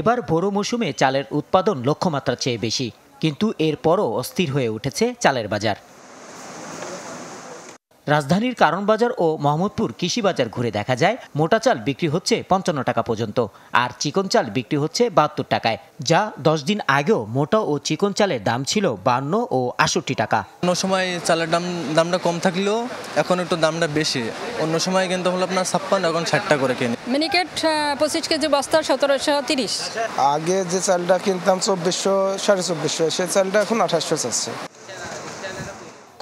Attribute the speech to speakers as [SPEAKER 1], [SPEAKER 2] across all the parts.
[SPEAKER 1] এবার বোরো মৌসুমে চালের উৎপাদন লক্ষ্যমাত্রার চেয়ে বেশি কিন্তু এরপরও অস্থির হয়ে উঠেছে চালের বাজার রাজধানীর কারণ বাজার ও মোহাম্মদপুর কৃষি বাজার ঘুরে দেখা যায় মোটা চাল বিক্রি হচ্ছে পঞ্চান্ন টাকা পর্যন্ত আর চিকন চাল বিক্রি হচ্ছে বাহাত্তর টাকায় যা দশ দিন আগেও মোটা ও চিকন চালের দাম ছিল বান্ন ও আষট্টি টাকা
[SPEAKER 2] অন্য সময় চালের দাম দামটা কম থাকলেও এখন একটু দামটা বেশি অন্য সময় কিন্তু হলো আপনার ছাপ্পান্ন এখন ষাট টাকা করে কিনি
[SPEAKER 1] মিনিকেট
[SPEAKER 3] পঁচিশ কেজি বস্তা সতেরোশো তিরিশ
[SPEAKER 1] আগে যে চালটা কিনতাম চব্বিশশো সাড়ে চব্বিশশো সে চালটা এখন আঠাশশো চাচ্ছে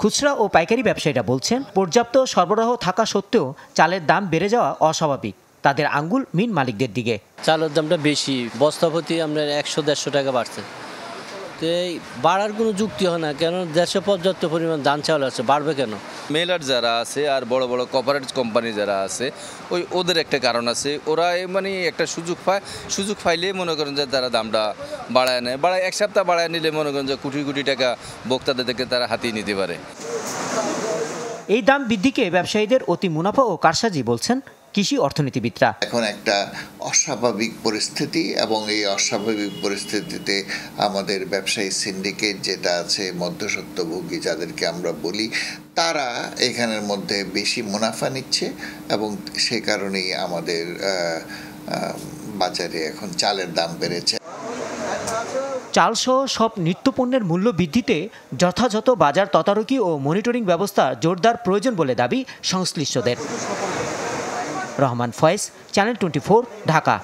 [SPEAKER 1] খুচরা ও পাইকারি ব্যবসায়ীরা বলছেন পর্যাপ্ত সরবরাহ থাকা সত্ত্বেও চালের দাম বেড়ে যাওয়া অস্বাভাবিক তাদের আঙ্গুল মিন মালিকদের দিকে
[SPEAKER 3] চালের দামটা বেশি বস্তাপতি আমরা একশো দেড়শো টাকা বাড়ছে তো বাড়ার কোনো যুক্তি হয় না কেন দেশে পর্যাপ্ত পরিমাণ ধান চাউল আছে বাড়বে কেন
[SPEAKER 4] মেলার যারা আছে আর বড় বড় কর্পোরেট কোম্পানি যারা আছে ওই ওদের একটা কারণ আছে ওরা মানে একটা সুযোগ পায় সুযোগ পাইলে মনে করেন যে তারা দামটা বাড়ায় নেয় বাড়ায় এক সপ্তাহ বাড়ায় নিলে মনে করেন যে কোটি কোটি টাকা ভোক্তাদের থেকে তারা হাতিয়ে নিতে পারে
[SPEAKER 1] এই দাম বৃদ্ধিকে ব্যবসায়ীদের অতি মুনাফা ও কারসাজি বলছেন কৃষি অর্থনীতিবিদরা এখন
[SPEAKER 5] একটা অস্বাভাবিক পরিস্থিতি এবং এই অস্বাভাবিক পরিস্থিতিতে আমাদের ব্যবসায়ী সিন্ডিকেট যেটা আছে মধ্যস্বত্বভোগী যাদেরকে আমরা বলি তারা এখানের মধ্যে বেশি মুনাফা নিচ্ছে এবং সে কারণেই আমাদের বাজারে এখন চালের দাম বেড়েছে চালসহ
[SPEAKER 1] সব নিত্যপণ্যের মূল্য বৃদ্ধিতে যথাযথ বাজার তদারকি ও মনিটরিং ব্যবস্থা জোরদার প্রয়োজন বলে দাবি সংশ্লিষ্টদের রহমান ফয়েজ চ্যানেল টোয়েন্টি ঢাকা